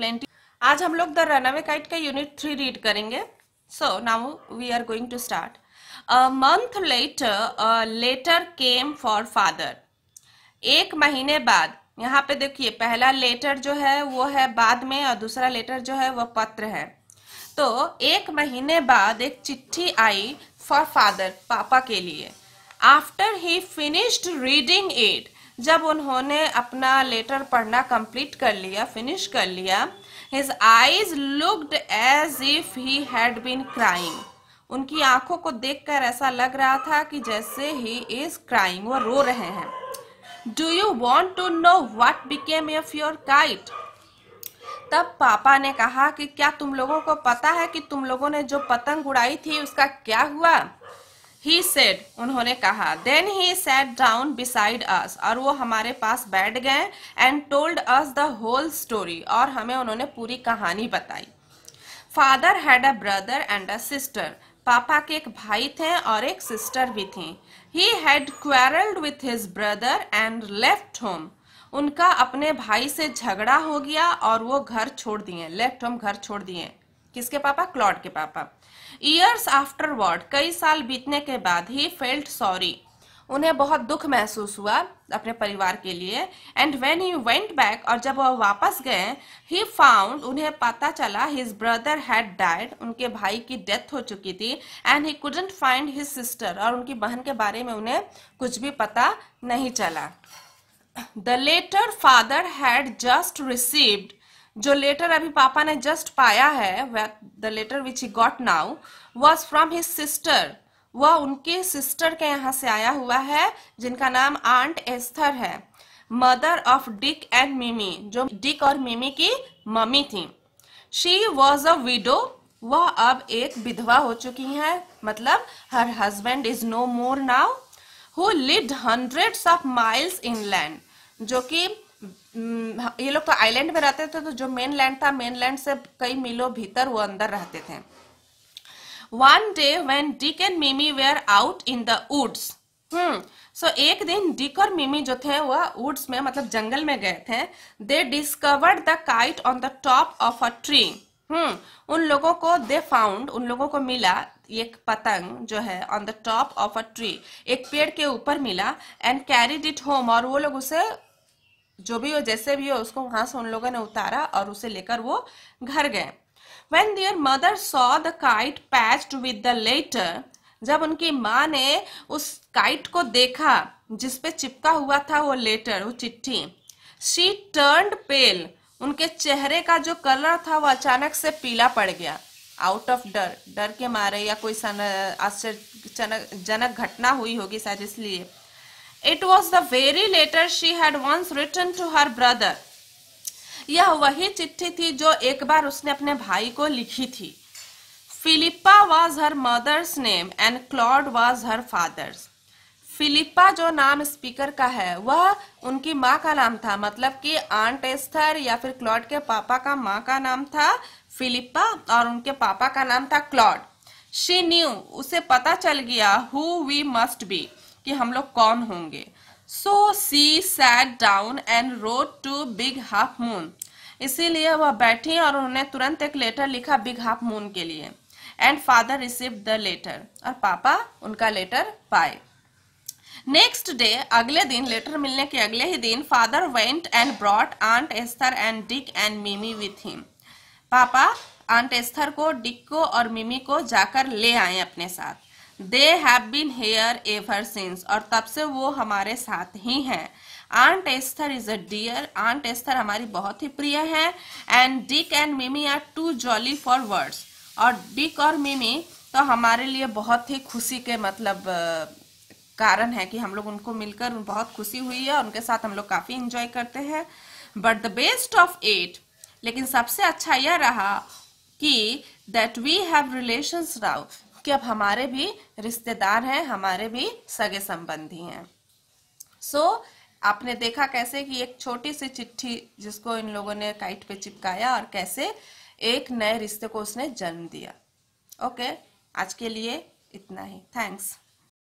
plenty आज हम लोग द रनअवे काइट का यूनिट थ्री रीड करेंगे so now we are going to start a month letter letter came for father एक महीने बाद यहाँ पे देखिए पहला लेटर जो है वो है बाद में और दूसरा लेटर जो है वो पत्र है तो एक महीने बाद एक चिट्ठी आई फॉर फादर पापा के लिए after he finished reading it जब उन्होंने अपना लेटर पढ़ना कंप्लीट कर लिया फिनिश कर लिया his eyes looked as if he had been crying उनकी आंखों को देखकर ऐसा लग रहा था कि जैसे ही इज क्राइंग वो रो रहे हैं do you want to know what became of your kite तब पापा ने कहा कि क्या तुम लोगों को पता है कि तुम लोगों ने जो पतंग उड़ाई थी उसका क्या हुआ ही सेड उन्होंने कहा then he sat down beside us और वो हमारे पास बैठ गए and told us the whole story और हमें उन्होंने पूरी कहानी बताई father had a brother and a sister पापा के एक भाई थे और एक सिस्टर भी थी he had quarrelled with his brother and left home उनका अपने भाई से झगड़ा हो गया और वो घर छोड़ दिए लेफ्ट होम घर छोड़ दिए किसके पापा क्लॉड के पापा ईयर्स वर्ड कई साल बीतने के बाद ही फेल्ट सॉरी उन्हें बहुत दुख महसूस हुआ अपने परिवार के लिए and when he went back और जब वह वापस गए ही फाउंड उन्हें पता चला हिज ब्रदर हैड डाइड उनके भाई की डेथ हो चुकी थी and he couldn't find his sister और उनकी बहन के बारे में उन्हें कुछ भी पता नहीं चला the letter father had just received जो लेटर अभी पापा ने जस्ट पाया है the letter which he got now was from his sister वह उनके सिस्टर के यहाँ से आया हुआ है जिनका नाम आंट एस्थर है mother of Dick and Mimi जो डिक और मिमी की मम्मी थी शी वॉज अ विडो वह अब एक विधवा हो चुकी है मतलब her husband is no more now who lived hundred of miles inland जो कि हम्म, हाँ, ये लोग तो आइलैंड में रहते थे तो जो मेन लैंड था मेन लैंड से कई मीलों भीतर वो अंदर रहते थे one day when Dick and Mimi were out in the woods hmm so एक दिन डिक और मिमी जो थे वह वुड्स में मतलब जंगल में गए थे they discovered the kite on the top of a tree hmm उन लोगों को दे फाउंड उन लोगों को मिला एक पतंग जो है on the top of a tree एक पेड़ के ऊपर मिला एंड कैरीड इट होम और वो लोग उसे जो भी हो जैसे भी हो उसको वहां से उन लोगों ने उतारा और उसे लेकर वो घर गए when their mother saw the kite patched with the letter जब उनकी माँ ने उस काइट को देखा जिसपे चिपका हुआ था वो लेटर वो चिट्ठी शी टर्न पेल उनके चेहरे का जो कलर था वो अचानक से पीला पड़ गया आउट ऑफ डर डर के मारे या कोई आश्चर्यजनक घटना हुई होगी शायद इसलिए it was the very letter she had once return to her brother यह वही चिट्ठी थी जो एक बार उसने अपने भाई को लिखी थी Philippa was her mother's name and Claude was her father's Philippa जो नाम स्पीकर का है वह उनकी माँ का नाम था मतलब कि आंट एस्थर या फिर क्लॉड के पापा का माँ का नाम था फिलिप्पा और उनके पापा का नाम था क्लॉड शी न्यू उसे पता चल गया हु वी मस्ट बी कि हम लोग कौन होंगे so she sat down and wrote to Big Half Moon इसीलिए वह बैठी और उन्होंने तुरंत एक लेटर लिखा बिग हाफ मून के लिए and father receive the letter और पापा उनका लेटर पाए नेक्स्ट डे अगले दिन लेटर मिलने के अगले ही दिन father went and brought aunt Esther and Dick and Mimi with him पापा आंट एस्थर को डिक को और मिमी को जाकर ले आए अपने साथ they have been here ever since और तब से वो हमारे साथ ही हैं aunt Esther is a dear aunt Esther हमारी बहुत ही प्रिय है and Dick and Mimi are too jolly for words और डिक और मिमी तो हमारे लिए बहुत ही खुशी के मतलब कारण है कि हम लोग उनको मिलकर बहुत खुशी हुई है उनके साथ हम लोग काफ़ी इंजॉय करते हैं but the best of it लेकिन सबसे अच्छा यह रहा कि दैट वी हैव रिलेशंस राउ कि अब हमारे भी रिश्तेदार हैं हमारे भी सगे संबंधी हैं सो so, आपने देखा कैसे कि एक छोटी सी चिट्ठी जिसको इन लोगों ने काइट पे चिपकाया और कैसे एक नए रिश्ते को उसने जन्म दिया ओके okay, आज के लिए इतना ही थैंक्स